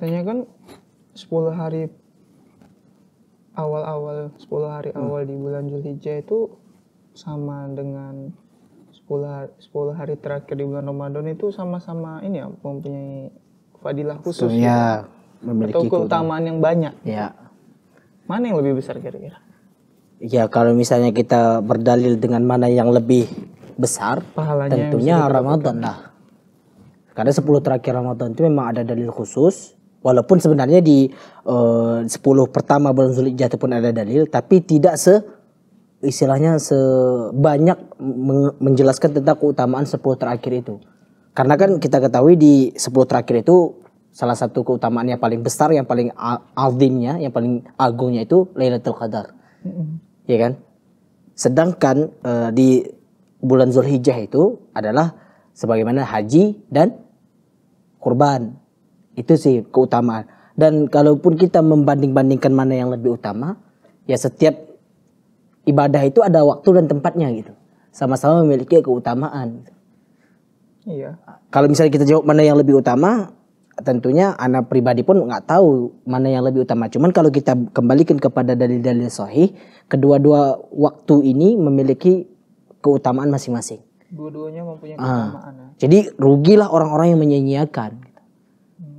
ceritanya kan 10 hari awal-awal 10 hari hmm. awal di bulan Zulhijjah itu sama dengan 10 hari, 10 hari terakhir di bulan Ramadan itu sama-sama ini ya mempunyai fadilah khusus so, ya, gitu. memiliki atau keutamaan yang banyak. Ya. Mana yang lebih besar kira-kira? Ya kalau misalnya kita berdalil dengan mana yang lebih besar, Pahalanya tentunya Ramadan lah. Karena 10 terakhir Ramadan itu memang ada dalil khusus Walaupun sebenarnya di eh, uh, 10 pertama bulan Zulhijjah itu pun ada dalil, tapi tidak se istilahnya sebanyak menjelaskan tentang keutamaan 10 terakhir itu. Karena kan kita ketahui di 10 terakhir itu salah satu keutamaan yang paling besar, yang paling azimnya, yang paling agungnya itu Lailatul Qadar. Mm -hmm. Ya kan? Sedangkan uh, di bulan Zulhijjah itu adalah sebagaimana haji dan kurban. Itu sih keutamaan. Dan kalaupun kita membanding-bandingkan mana yang lebih utama, ya setiap ibadah itu ada waktu dan tempatnya gitu. Sama-sama memiliki keutamaan. Iya. Kalau misalnya kita jawab mana yang lebih utama, tentunya anak pribadi pun nggak tahu mana yang lebih utama. Cuman kalau kita kembalikan kepada dalil-dalil sahih, kedua-dua waktu ini memiliki keutamaan masing-masing. Dua-duanya mempunyai ah. keutamaan. Ah. Ya. Jadi rugilah orang-orang yang menyanyiakan.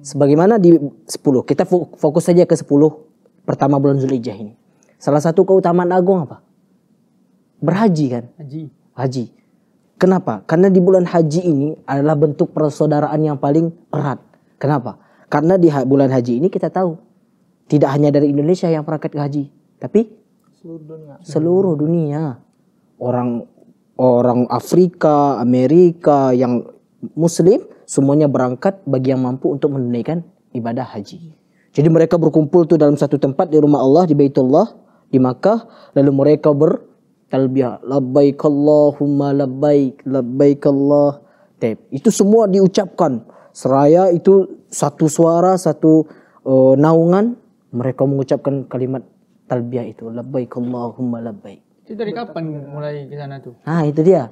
Sebagaimana di 10, kita fokus saja ke 10 pertama bulan Zulhijjah ini. Salah satu keutamaan agung apa? Berhaji kan? Haji. Haji. Kenapa? Karena di bulan haji ini adalah bentuk persaudaraan yang paling erat. Kenapa? Karena di bulan haji ini kita tahu tidak hanya dari Indonesia yang berangkat ke haji, tapi seluruh dunia. Seluruh dunia. Orang orang Afrika, Amerika yang muslim semuanya berangkat bagi yang mampu untuk menunaikan ibadah haji. Jadi mereka berkumpul tuh dalam satu tempat di rumah Allah di Baitullah di Makkah lalu mereka ber talbiyah labbaik Allahumma labbaik labbaik Allah. Taib. Itu semua diucapkan seraya itu satu suara satu uh, naungan mereka mengucapkan kalimat talbiyah itu labbaik Allahumma labbaik. Itu dari kapan mulai ke sana tuh? Ah itu dia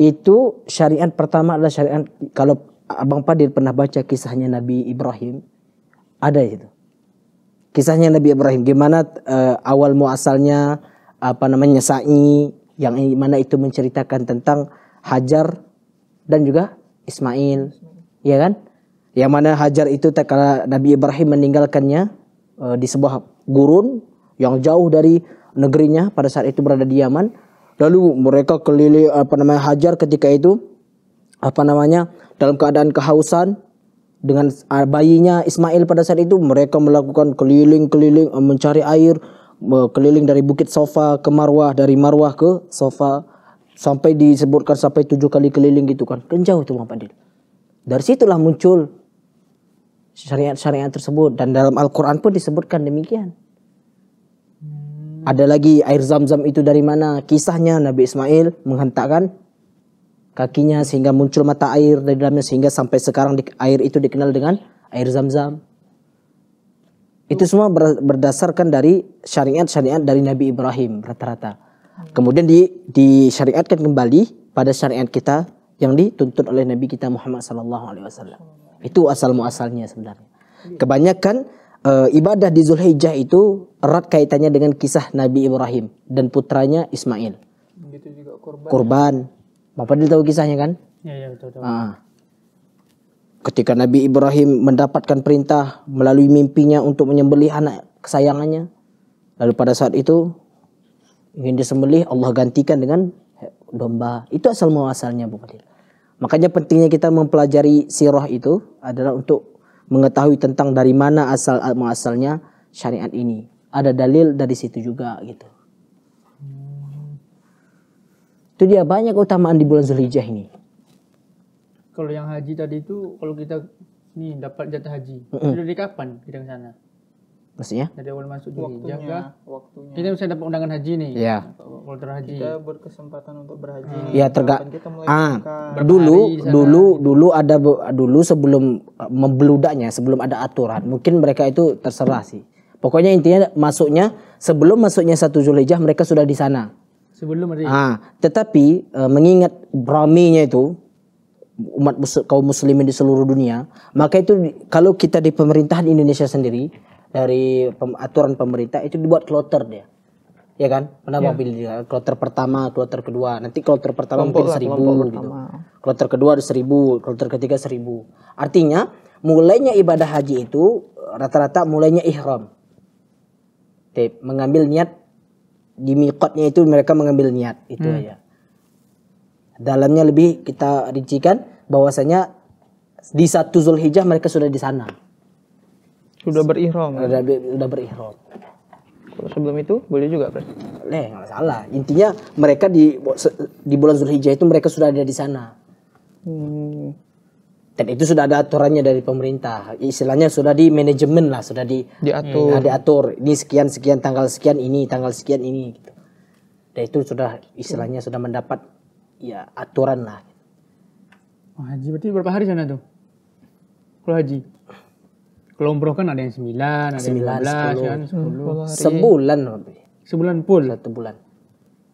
itu syariat pertama adalah syariat kalau Abang Padir pernah baca kisahnya Nabi Ibrahim ada itu kisahnya Nabi Ibrahim gimana uh, awal muasalnya apa namanya sa'i yang mana itu menceritakan tentang Hajar dan juga Ismail, ya kan yang mana Hajar itu kala Nabi Ibrahim meninggalkannya uh, di sebuah gurun yang jauh dari negerinya pada saat itu berada di Yaman Lalu mereka keliling apa namanya Hajar ketika itu apa namanya dalam keadaan kehausan dengan ah, bayinya Ismail pada saat itu mereka melakukan keliling-keliling eh, mencari air keliling dari Bukit Sofa ke Marwah dari Marwah ke Sofa sampai disebutkan sampai tujuh kali keliling gitu kan kan jauh tuh bang Adil dari situlah muncul syariat-syariat tersebut dan dalam Al-Quran pun disebutkan demikian ada lagi air zam-zam itu dari mana? Kisahnya Nabi Ismail menghentakkan kakinya sehingga muncul mata air dari dalamnya sehingga sampai sekarang di, air itu dikenal dengan air zam-zam. Itu semua berdasarkan dari syariat-syariat dari Nabi Ibrahim rata-rata. Kemudian di, disyariatkan kembali pada syariat kita yang dituntut oleh Nabi kita Muhammad SAW. Itu asal muasalnya sebenarnya. Kebanyakan uh, ibadah di Zulhijjah itu erat kaitannya dengan kisah Nabi Ibrahim dan putranya Ismail. Gitu juga kurban. Kurban. Bapak dulu tahu kisahnya kan? Iya, iya betul. betul. Ah. Ketika Nabi Ibrahim mendapatkan perintah melalui mimpinya untuk menyembelih anak kesayangannya, lalu pada saat itu ingin disembelih Allah gantikan dengan domba. Itu asal muasalnya Bapak Makanya pentingnya kita mempelajari sirah itu adalah untuk mengetahui tentang dari mana asal eh, muasalnya syariat ini. Ada dalil dari situ juga gitu. Itu dia banyak keutamaan di bulan Zulhijjah ini. Kalau yang haji tadi itu kalau kita nih dapat jatah haji, mm -hmm. itu dari kapan kita ke sana? Maksudnya? Dari awal masuk waktunya, jaga waktunya. Kita misalnya dapat undangan haji nih. Iya. Kultur haji. Kita berkesempatan untuk berhaji. Hmm. Iya ah, dulu dulu dulu ada dulu sebelum eh, membeludaknya, sebelum ada aturan, mungkin mereka itu terserah sih. Pokoknya intinya masuknya sebelum masuknya satu Zulhijjah mereka sudah di sana. Sebelum hari. Ah, tetapi e, mengingat braminya itu umat kaum muslimin di seluruh dunia, maka itu kalau kita di pemerintahan Indonesia sendiri dari pem aturan pemerintah itu dibuat kloter dia ya kan pernah ya. yeah. dia kloter pertama kloter kedua nanti kloter pertama mungkin lah, seribu gitu kloter kedua ada seribu kloter ketiga seribu artinya mulainya ibadah haji itu rata-rata mulainya ihram Tip, mengambil niat di mikotnya itu mereka mengambil niat itu hmm. aja dalamnya lebih kita rincikan bahwasanya di satu Zulhijjah mereka sudah di sana sudah berihram. Sudah, sudah berihram. Kalau sebelum itu boleh juga, Pres. leh nggak salah Intinya mereka di di bulan Zulhijjah itu mereka sudah ada di sana. Hmm. Dan itu sudah ada aturannya dari pemerintah. Istilahnya sudah di manajemen lah, sudah di diatur. Nah, diatur. Ini sekian sekian tanggal sekian ini, tanggal sekian ini gitu. Dan itu sudah istilahnya hmm. sudah mendapat ya aturan lah. Oh, haji berarti berapa hari sana tuh? Kalau haji? kelompok kan ada yang 9, ada 9, yang 12, 10. Kan, 10. Sebulan lebih. Sebulan pun? Satu bulan.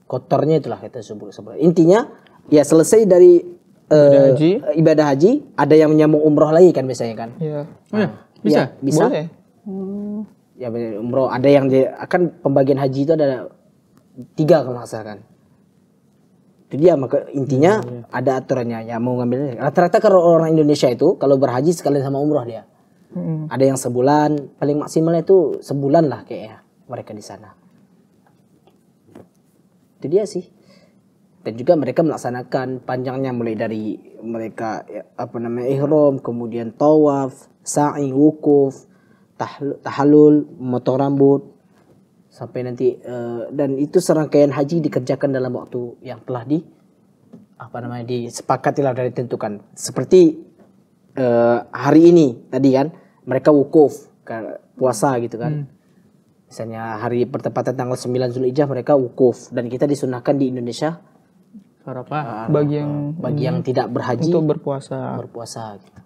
Kotornya itulah kita sebut sebulan. Intinya ya selesai dari eh, ibadah, uh, haji. ibadah haji, ada yang menyambung umroh lagi kan biasanya kan? Iya. Nah, bisa. Ya, bisa. Boleh. Hmm. Ya umroh ada yang akan pembagian haji itu ada tiga kalau nggak kan? itu dia maka intinya hmm, iya. ada aturannya ya mau ngambil rata-rata kalau orang Indonesia itu kalau berhaji sekalian sama umroh dia Hmm. Ada yang sebulan, paling maksimalnya itu sebulan lah kayaknya mereka di sana. Itu dia sih. Dan juga mereka melaksanakan panjangnya mulai dari mereka ya, apa namanya ihram, kemudian tawaf, sa'i, wukuf, tahalul, motor rambut, sampai nanti uh, dan itu serangkaian haji dikerjakan dalam waktu yang telah di apa namanya disepakati lah dari tentukan seperti uh, hari ini tadi kan mereka wukuf kan, puasa gitu kan. Hmm. Misalnya hari pertempatan tanggal 9 Zulhijjah mereka wukuf dan kita disunahkan di Indonesia Arafah uh, bagi yang bagi yang tidak berhaji untuk berpuasa berpuasa gitu.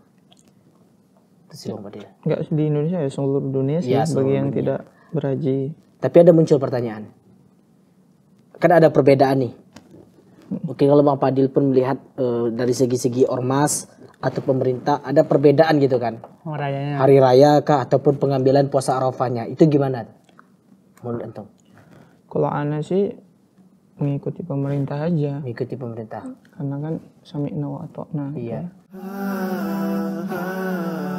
di Indonesia ya seluruh dunia sih ya, seluruh bagi dunia. tidak berhaji. Tapi ada muncul pertanyaan. Kan ada perbedaan nih. Mungkin hmm. kalau Bang Padil pun melihat uh, dari segi-segi ormas atau pemerintah ada perbedaan gitu kan rayanya. hari raya kah ataupun pengambilan puasa arafahnya itu gimana menurut antum kalau ana sih mengikuti pemerintah aja mengikuti pemerintah karena kan sami wa atokna iya kan?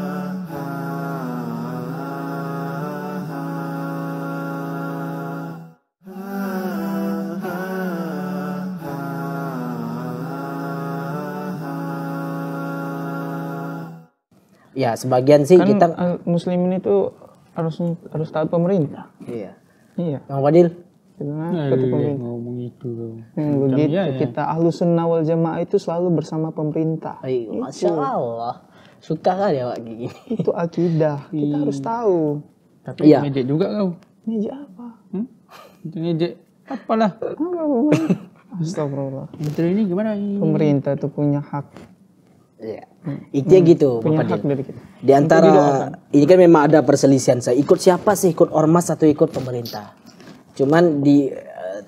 Ya, sebagian sih kan kita eh, muslimin itu harus harus taat pemerintah. Iya. Iya. Yang Fadil? Nah, ngomong itu. Hmm, begitu iya. kita ahlus sunnah wal jamaah itu selalu bersama pemerintah. Ayo, gitu. Masya Allah. Suka kali ya Pak gini Itu akidah. Iya. Kita harus tahu. Tapi iya. ngejek juga kau. Ngejek apa? Hmm? ngejek apalah. Astagfirullah. Menteri ini gimana? Pemerintah itu punya hak Iya. Hmm. gitu. Punya Bapak hak dari kita. Di antara ini kan memang ada perselisihan saya ikut siapa sih ikut ormas atau ikut pemerintah. Cuman di uh,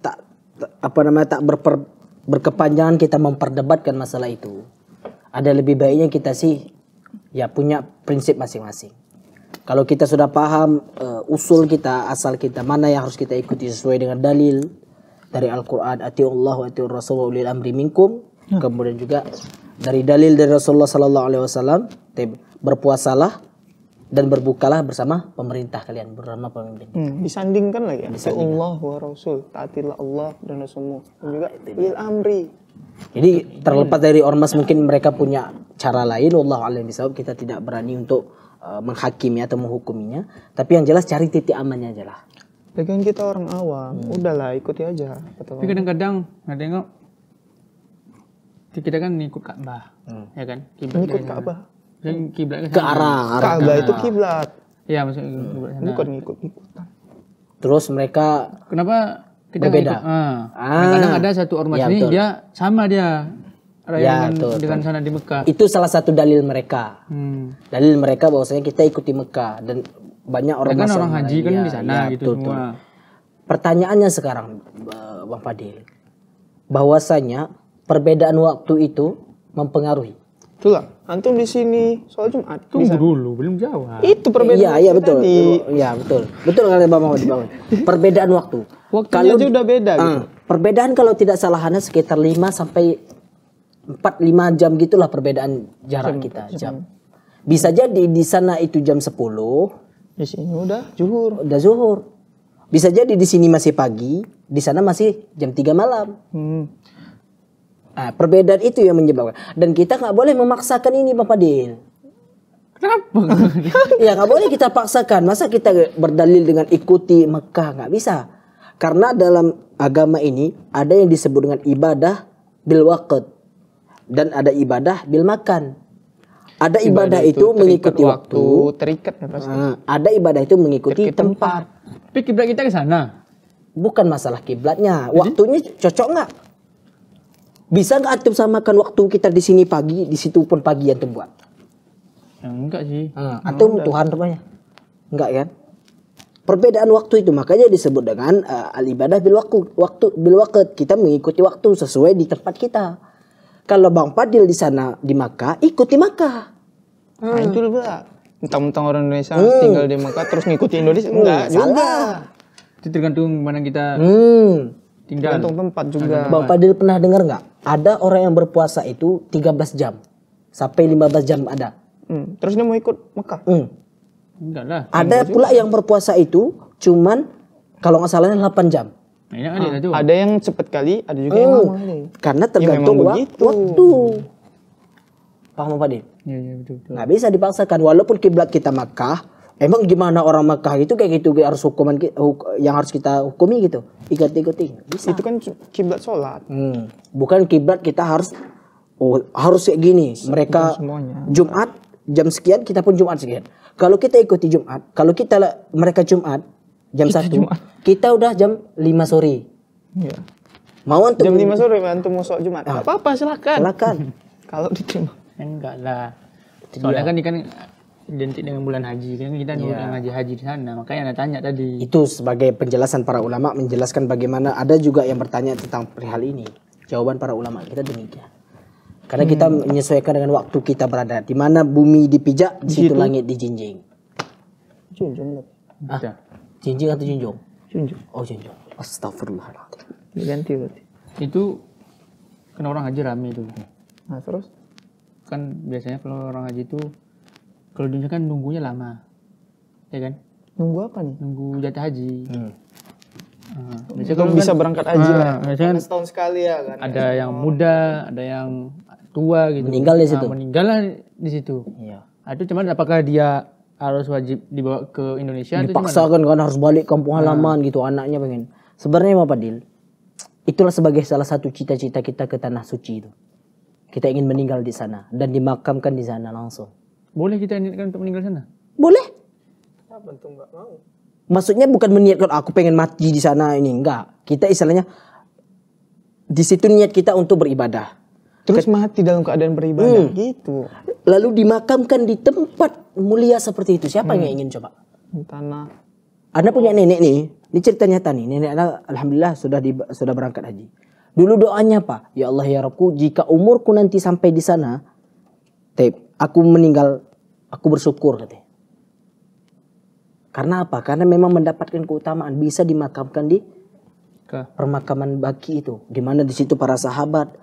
tak, tak apa namanya tak berper, berkepanjangan kita memperdebatkan masalah itu. Ada lebih baiknya kita sih ya punya prinsip masing-masing. Kalau kita sudah paham uh, usul kita, asal kita mana yang harus kita ikuti sesuai dengan dalil dari Al-Qur'an, atiullah wa atiur rasul wa ulil amri minkum, hmm. kemudian juga dari dalil dari Rasulullah Sallallahu Alaihi Wasallam berpuasalah dan berbukalah bersama pemerintah kalian bersama pemimpin. Hmm, hmm. disandingkan lagi. Ya? Allah wa Rasul, taatilah Allah dan Rasulmu. Dan juga bil amri. Jadi terlepas dari ormas mungkin mereka punya cara lain, Allah alam bisawab kita tidak berani untuk uh, menghakimi atau menghukuminya. Tapi yang jelas cari titik amannya aja lah. Bagian kita orang awam, hmm. udahlah ikuti aja. Tapi kadang-kadang nggak tengok kita kan ngikut Ka'bah, hmm. ya kan? ngikut Ka'bah. Dan kiblat ke arah. Ka'bah itu kiblat. Iya, maksudnya hmm. bukan ngikut ikutan. Terus mereka kenapa kita berbeda? Ngikut, ah. ah. Nah, kadang ada satu ormas ya, ini betul. dia sama dia ya, dengan, betul, dengan sana di Mekah. Itu salah satu dalil mereka. Hmm. Dalil mereka bahwasanya kita ikuti Mekah dan banyak orang ya kan orang haji kan ya, di sana ya, gitu betul, semua. Betul. Pertanyaannya sekarang Bang Fadil bahwasanya perbedaan waktu itu mempengaruhi. Itulah. Antum di sini soal Jumat. Tunggu dulu, belum jawab. Itu perbedaan. Iya, iya betul. Iya, betul. Betul kalau Bang Muhammad, Bang. Perbedaan waktu. Waktunya kalau, aja udah beda ah, gitu. Perbedaan kalau tidak salah hanya sekitar 5 sampai 4 5 jam gitulah perbedaan jarak kita, jam. jam. Bisa jadi di sana itu jam 10, di sini udah zuhur. Udah zuhur. Bisa jadi di sini masih pagi, di sana masih jam 3 malam. Hmm. Nah, perbedaan itu yang menyebabkan. Dan kita nggak boleh memaksakan ini, Bapak Din. Kenapa? ya nggak boleh kita paksakan. Masa kita berdalil dengan ikuti Mekah nggak bisa. Karena dalam agama ini ada yang disebut dengan ibadah bil waqt dan ada ibadah bil makan. Ada ibadah, ibadah itu, itu mengikuti waktu, waktu terikat ya pasti. Ah, ada ibadah itu mengikuti terikat tempat. tempat. Tapi kita ke sana. Bukan masalah kiblatnya, waktunya cocok nggak? Bisa nggak antum samakan waktu kita di sini pagi, di situ pun pagi yang terbuat? Ya, enggak sih. Nah, antum enggak. Tuhan rumahnya, Enggak kan? Perbedaan waktu itu makanya disebut dengan uh, eh, ibadah bil waktu, waktu bil waktu. Kita mengikuti waktu sesuai di tempat kita. Kalau Bang Padil di sana di Makkah, ikuti Makkah. Nah, hmm. Nah, itu Entah-entah orang Indonesia hmm. tinggal di Makkah terus ngikuti Indonesia hmm, enggak hmm, salah. Itu tergantung mana kita hmm. tinggal. Tergantung tempat juga. Bang Padil pernah dengar nggak ada orang yang berpuasa itu 13 jam sampai 15 jam ada. Hmm. Terus dia mau ikut Mekah? Hmm. Enggak lah. Ada pula yang berpuasa itu cuman kalau nggak salahnya 8 jam. Nah, ada, ah, ada yang cepat kali, ada juga hmm. yang lama Karena ya, tergantung ya, waktu. waktu. Paham apa, dia? Ya, ya, betul, betul. Nggak bisa dipaksakan. Walaupun kiblat kita Mekah. Emang gimana orang Mekah itu kayak gitu harus hukuman yang harus kita hukumi gitu ikut-ikuti. Bisa. Itu kan kiblat sholat. Hmm. Bukan kiblat kita harus oh, harus kayak gini. Mereka Jumat jam sekian kita pun Jumat sekian. Kalau kita ikuti Jumat, kalau kita mereka Jumat jam itu satu, Jumat. kita udah jam 5 sore. Iya. Mau antum jam lima sore antum mau sholat Jumat. Ah. Apa-apa silakan. Silakan. kalau diterima. Enggak lah. Soalnya kan kan identik dengan bulan haji kan kita yeah. Iya. ngaji haji di sana makanya anda tanya tadi itu sebagai penjelasan para ulama menjelaskan bagaimana ada juga yang bertanya tentang perihal ini jawaban para ulama kita demikian karena hmm. kita menyesuaikan dengan waktu kita berada di mana bumi dipijak di situ langit dijinjing junjung ah jinjing atau junjung junjung oh junjung astagfirullahaladzim ganti berarti itu kan orang haji rame itu nah terus kan biasanya kalau orang haji itu kalau di Indonesia kan nunggunya lama, ya kan? Nunggu apa nih? Nunggu jatah haji. Hmm. Nah, kan bisa berangkat haji nah, lah. Ya? kan setahun sekali ya kan. Ada oh. yang muda, ada yang tua gitu. Meninggal di ah, situ. Nah, meninggal lah di situ. Iya. Nah, itu cuman apakah dia harus wajib dibawa ke Indonesia? Dipaksa kan kan harus balik kampung ah. halaman nah. gitu anaknya pengen. Sebenarnya Pak Padil, itulah sebagai salah satu cita-cita kita ke tanah suci itu. Kita ingin meninggal di sana dan dimakamkan di sana langsung. Boleh kita niatkan untuk meninggal sana? Boleh. Apa tuh nggak mau? Maksudnya bukan meniatkan aku pengen mati di sana ini enggak. Kita istilahnya di situ niat kita untuk beribadah. Terus Ket... mati dalam keadaan beribadah hmm. gitu. Lalu dimakamkan di tempat mulia seperti itu. Siapa hmm. yang ingin coba? Tanah. Anda punya nenek nih. Ini cerita nyata nih. Nenek Anda alhamdulillah sudah di, sudah berangkat haji. Dulu doanya apa? Ya Allah ya Rabbku, jika umurku nanti sampai di sana, tapi aku meninggal, aku bersyukur katanya. Karena apa? Karena memang mendapatkan keutamaan bisa dimakamkan di Ke. permakaman baki itu, di mana di situ para sahabat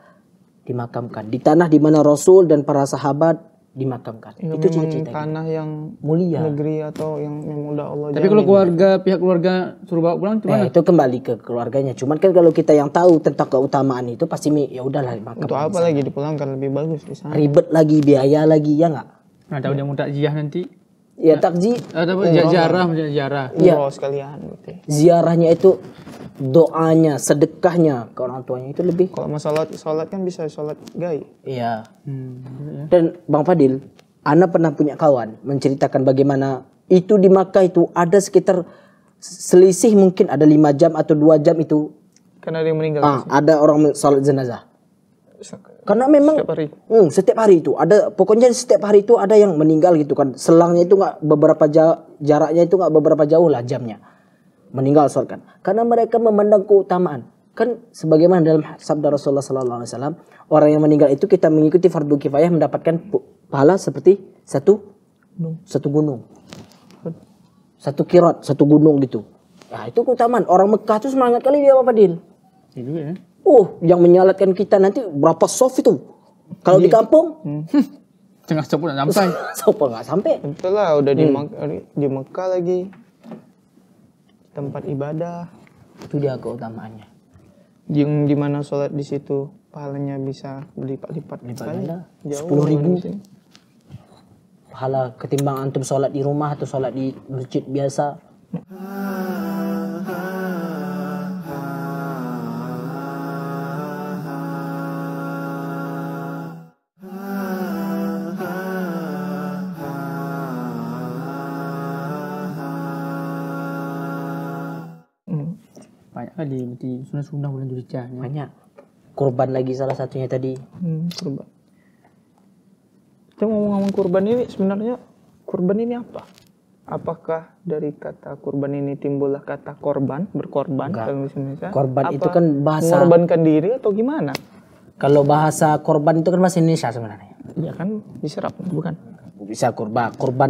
dimakamkan di tanah di mana Rasul dan para sahabat dimakamkan. Ya, itu cita-cita tanah kita. yang mulia negeri atau yang yang Allah tapi kalau keluarga pihak keluarga suruh bawa pulang cuman eh, itu kembali ke keluarganya cuman kan kalau kita yang tahu tentang keutamaan itu pasti ya udahlah makam untuk apa lagi dipulangkan lebih bagus di sana ribet lagi biaya lagi ya nggak nah tahu ya. dia mau takziah nanti ya takji atau ziarah ziarah ya, sekalian ziarahnya itu doanya, sedekahnya ke orang tuanya itu lebih. Kalau masalah sholat kan bisa sholat gay. Iya. Hmm. Dan Bang Fadil, Ana pernah punya kawan menceritakan bagaimana itu di Makkah itu ada sekitar selisih mungkin ada lima jam atau dua jam itu. Karena ada yang meninggal. Ah, ada orang sholat jenazah. Karena memang setiap hari. Hmm, setiap hari itu ada pokoknya setiap hari itu ada yang meninggal gitu kan. Selangnya itu nggak beberapa jaraknya itu nggak beberapa jauh lah jamnya meninggal sorkan karena mereka memandang keutamaan kan sebagaimana dalam sabda Rasulullah Sallallahu Alaihi Wasallam orang yang meninggal itu kita mengikuti fardu kifayah mendapatkan pahala seperti satu gunung. satu gunung satu kirat satu gunung gitu nah itu keutamaan orang Mekah itu semangat kali dia apa Din iya ya Oh, yang menyalatkan kita nanti berapa soft itu? Kalau iya. di kampung, hmm. Tengah sopo nak sampai. sopo nggak sampai. Betul lah, udah di, hmm. di Mekah lagi tempat ibadah itu dia keutamaannya yang dimana sholat di situ pahalanya bisa berlipat-lipat sekali sepuluh ribu pahala ketimbang antum sholat di rumah atau sholat di masjid biasa hmm. tadi di sunnah-sunnah bulan Dzulhijjah ya. banyak kurban lagi salah satunya tadi hmm, kurban kita ngomong-ngomong kurban ini sebenarnya kurban ini apa apakah dari kata kurban ini timbullah kata korban berkorban dalam korban apa itu kan bahasa mengorbankan diri atau gimana kalau bahasa korban itu kan bahasa Indonesia sebenarnya ya kan diserap bukan bisa kurban korban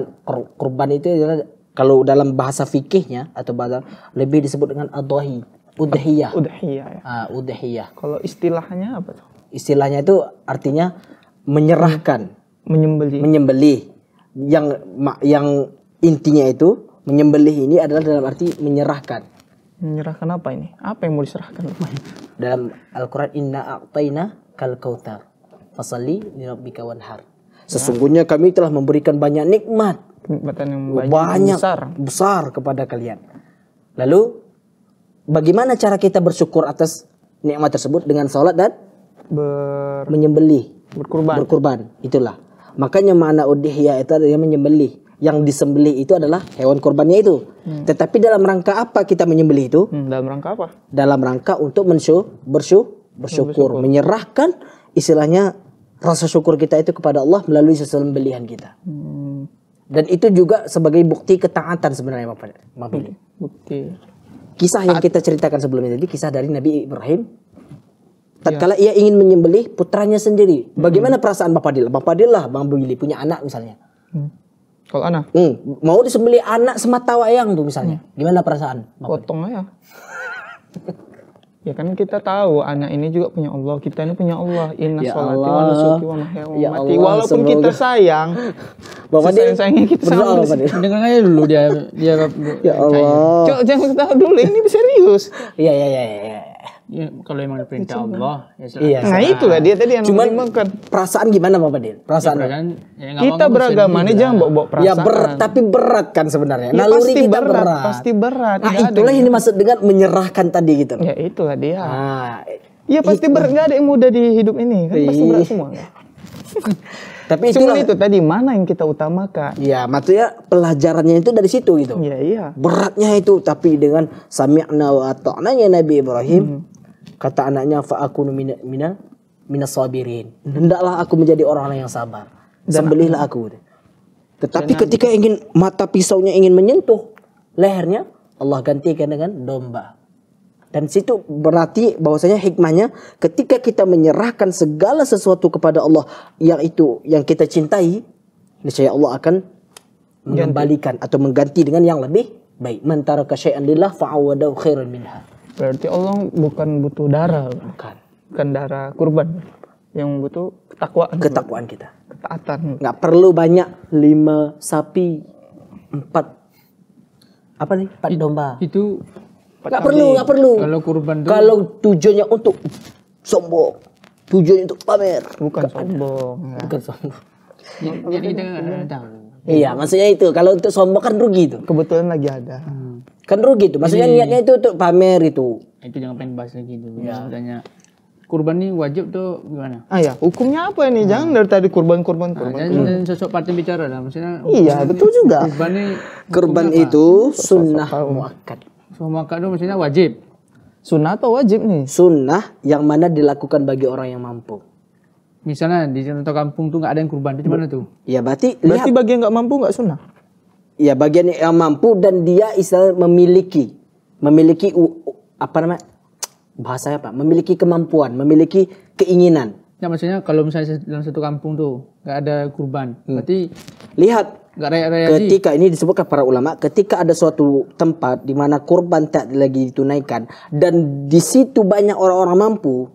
kurban itu adalah kalau dalam bahasa fikihnya atau bahasa lebih disebut dengan adohi Udhiyah. Udhiyah ya. Uh, udhiyah. Kalau istilahnya apa tuh? Istilahnya itu artinya menyerahkan, menyembeli Menyembelih. Yang yang intinya itu menyembelih ini adalah dalam arti menyerahkan. Menyerahkan apa ini? Apa yang mau diserahkan? dalam Al-Qur'an inna a'taina kal kautar. Fasalli li rabbika wanhar. Sesungguhnya kami telah memberikan banyak nikmat. Nikmatan yang banyak, banyak besar. besar kepada kalian. Lalu bagaimana cara kita bersyukur atas nikmat tersebut dengan sholat dan Ber... menyembelih berkurban berkurban itulah makanya mana udhiyah itu adalah menyembelih yang disembelih itu adalah hewan kurbannya itu hmm. tetapi dalam rangka apa kita menyembelih itu hmm, dalam rangka apa dalam rangka untuk mensyu bersyu bersyukur, menyerahkan istilahnya rasa syukur kita itu kepada Allah melalui sesembelihan kita hmm. dan itu juga sebagai bukti ketaatan sebenarnya Bapak hmm, bukti Kisah yang kita ceritakan sebelumnya tadi kisah dari Nabi Ibrahim. Tatkala ya. ia ingin menyembelih putranya sendiri. Bagaimana hmm. perasaan Bapak Dil? Bapak Dil lah Bang Billy punya anak misalnya. Hmm. Kalau anak? Hmm. Mau disembelih anak semata wayang tuh misalnya. Hmm. Gimana perasaan? Bapak Potong aja. Ya kan kita tahu anak ini juga punya Allah, kita ini punya Allah. Inna ya Allah. wa wa ya Allah, Walaupun semoga. kita sayang, Bapak dia sayangnya kita sama. Dengar aja dulu dia dia Ya Allah. Cok, jangan tahu dulu ini serius. Iya iya iya iya. iya. Ya, kalau emang perintah kan? Allah, ya silakan. Iya, nah lah dia tadi yang Cuman, mengkan. perasaan gimana Pak Din? Perasaan. Ya, perasaan ya, kita beragama nih jangan bawa, bawa ya, perasaan. Ya ber, tapi berat kan sebenarnya. Ya, pasti kita berat, berat. Pasti berat. Nah, itulah yang dimaksud dengan menyerahkan tadi gitu Ya itulah dia. Nah, Iya pasti berat nggak ada yang mudah di hidup ini kan pasti berat semua. Kan? Tapi itu Cuman itu tadi mana yang kita utamakan? Iya, maksudnya pelajarannya itu dari situ gitu. Iya, iya. Beratnya itu tapi dengan sami'na wa ta'nanya Nabi Ibrahim hmm. Kata anaknya fa aku mina mina minas sabirin. Hendaklah aku menjadi orang-orang yang sabar. Sembelihlah aku. Tetapi ketika ingin mata pisaunya ingin menyentuh lehernya, Allah gantikan dengan domba. Dan situ berarti bahwasanya hikmahnya ketika kita menyerahkan segala sesuatu kepada Allah yang itu yang kita cintai, niscaya Allah akan mengembalikan atau mengganti dengan yang lebih baik. mentara taraka syai'an lillah fa'awadahu khairan minha. Berarti Allah bukan butuh darah, bukan. Bukan darah kurban. Yang butuh ketakwaan. Ketakwaan kita. Ketaatan. Nggak perlu banyak lima sapi, empat apa nih? Empat domba. Itu nggak perlu, nggak perlu. Kalau kurban itu... Kalau tujuannya untuk sombong, tujuannya untuk pamer. Bukan Gak sombong. Bukan sombong. Jadi, jadi Iya, maksudnya itu. Kalau untuk sombong kan rugi tuh Kebetulan lagi ada. Hmm. Kan rugi tuh. Maksudnya Jadi, iya, iya, niatnya iya. itu untuk pamer itu. Itu jangan pengen bahas lagi tuh Ya. Maksudnya kurban ini wajib tuh gimana? Ah ya, hukumnya apa ini? Jangan hmm. dari tadi kurban-kurban kurban. nah, kurban. jangan sosok partai bicara lah maksudnya. Iya, betul juga. Kurban ini kurban itu sunnah muakat Sunnah muakat itu maksudnya wajib. Sunnah atau wajib nih? Sunnah yang mana dilakukan bagi orang yang mampu. Misalnya di contoh kampung tuh nggak ada yang kurban, itu gimana tuh? Ya berarti berarti lihat. bagi yang nggak mampu nggak sunnah ya bagian yang mampu dan dia istilah memiliki memiliki apa namanya bahasa apa memiliki kemampuan memiliki keinginan ya maksudnya kalau misalnya dalam satu kampung tuh nggak ada kurban hmm. berarti lihat raya -raya ketika ini disebutkan para ulama ketika ada suatu tempat di mana kurban tak lagi ditunaikan dan di situ banyak orang-orang mampu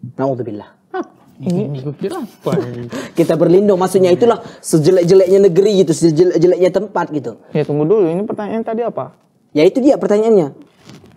Naudzubillah ini kita berlindung maksudnya itulah sejelek-jeleknya negeri gitu sejelek-jeleknya tempat gitu ya tunggu dulu ini pertanyaan tadi apa ya itu dia pertanyaannya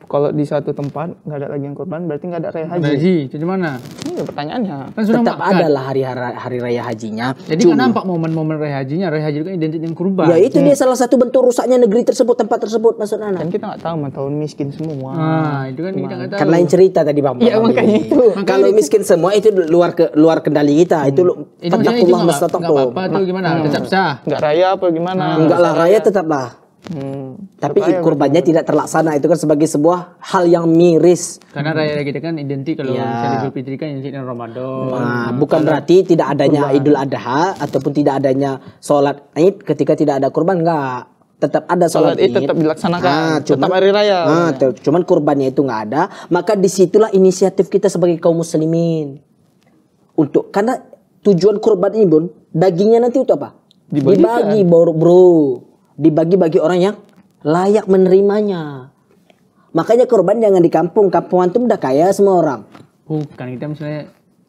kalau di satu tempat nggak ada lagi yang korban berarti nggak ada rehaji. haji. jadi itu mana? pertanyaannya. Kan sudah Tetap makan. adalah hari hari raya hajinya. Jadi kan cuma, kan momen-momen raya hajinya, raya haji itu kan identik dengan kurban. Ya itu hmm. dia salah satu bentuk rusaknya negeri tersebut, tempat tersebut maksud nana. Dan kita nggak tahu mah tahun miskin semua. Nah, itu kan Cuma, kita nggak kan tahu. Kan lain cerita tadi Bang. Iya, makanya itu. Kalau miskin semua itu luar ke, luar kendali kita. Hmm. Itu tetap mustatakum. Enggak apa-apa tuh gimana? Tetap sah. Enggak raya apa gimana? Enggak lah raya tetaplah. Hmm. Tapi Supaya kurbannya tidak terlaksana itu kan sebagai sebuah hal yang miris. Karena raya kita kan identik kalau ya. misalnya Idul Fitri kan identik dengan Ramadan. Nah, bukan berarti tidak adanya kurban. Idul Adha ataupun tidak adanya sholat Id ketika tidak ada kurban enggak tetap ada sholat, sholat id tetap dilaksanakan nah, cuman, tetap hari raya nah, ya. cuman kurbannya itu enggak ada maka disitulah inisiatif kita sebagai kaum muslimin untuk karena tujuan kurban ini pun dagingnya nanti untuk apa dibagi, dibagi bro, bro dibagi bagi orang yang layak menerimanya. Makanya korban jangan di kampung. kampungan antum udah kaya semua orang. Bukan kita misalnya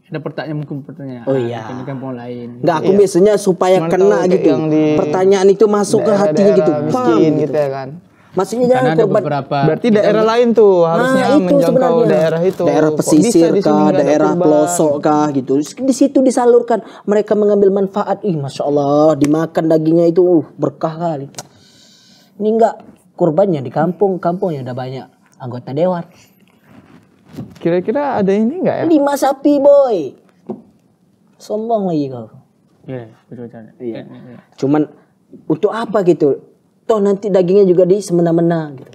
ada pertanyaan mungkin pertanyaan oh, iya. di kampung lain. Enggak, aku iya. biasanya supaya Cuman kena gitu. di pertanyaan itu masuk daerah, ke hatinya gitu. Miskin gitu. gitu ya kan. Maksudnya jangan ada korban. beberapa. Berarti daerah lain tuh nah, harusnya nah, itu menjangkau sebenarnya. daerah itu. Daerah pesisir kah, daerah pelosok kah gitu. Di situ disalurkan mereka mengambil manfaat. Ih, masya Allah dimakan dagingnya itu uh, berkah kali. Ini enggak korbannya di kampung, kampungnya udah banyak anggota dewan. Kira-kira ada ini enggak ya? Lima sapi boy. Sombong lagi kau. Iya, yeah, Iya. Yeah. Cuman untuk apa gitu? toh nanti dagingnya juga di semena-mena gitu.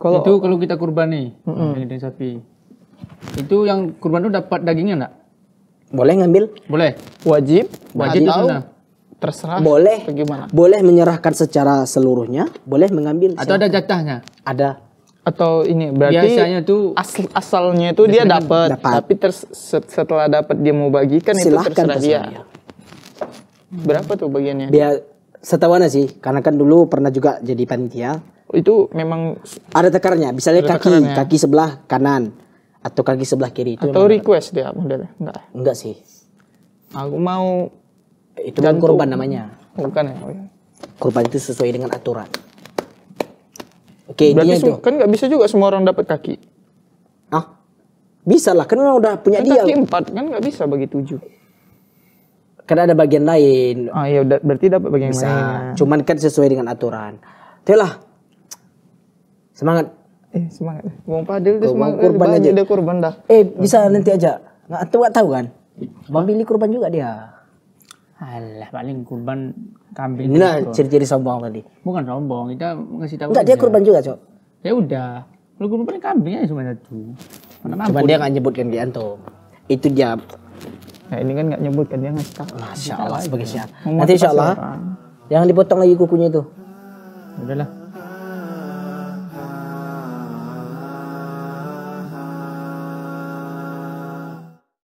Kalau itu kalau kita kurban nih -mm. daging sapi. Itu yang kurban itu dapat dagingnya enggak? Boleh ngambil? Boleh. Wajib? Wajib atau terserah. Boleh. Bagaimana? Boleh menyerahkan secara seluruhnya, boleh mengambil. Atau ada jatahnya? Ada. Atau ini berarti biasanya tuh asal asalnya itu dia dapat, tapi setelah dapat dia mau bagikan Silahkan itu terserah, terserah dia. dia. Berapa tuh bagiannya? Biar setahu Anda sih, karena kan dulu pernah juga jadi panitia. Itu memang ada tekarnya misalnya lihat kaki, kaki sebelah kanan atau kaki sebelah kiri itu. Atau request ada. dia modelnya? Enggak. Enggak sih. Aku mau itu kan korban namanya. Bukan ya, oh ya. Korban itu sesuai dengan aturan. Oke, Berarti itu. kan nggak bisa juga semua orang dapat kaki. Ah, bisa lah, kan udah punya kan dia. Kaki empat kan nggak bisa bagi tujuh. Karena ada bagian lain. Oh iya, berarti dapat bagian Bisa. lain. Ya. Cuman kan sesuai dengan aturan. Telah. Semangat. Eh semangat. Bang Fadil, tuh semangat. Kurban aja. Dia kurban dah. Eh bisa nanti aja. Nggak tahu tahu kan? Bang Billy kurban juga dia. Alah paling kurban kambing. Nah, ciri-ciri sombong tadi. Bukan sombong, kita ngasih tahu. Enggak, dia kurban juga, Cok. Ya udah. Lu kurban kambing aja cuma satu. Mana Cuman dia nggak nyebutkan dia, antum. Itu dia Nah, ini kan nggak nyebut kan dia ngasih tahu. Masya Allah sebagai syarat. Nanti insya Allah yang dipotong lagi kukunya itu. Udahlah.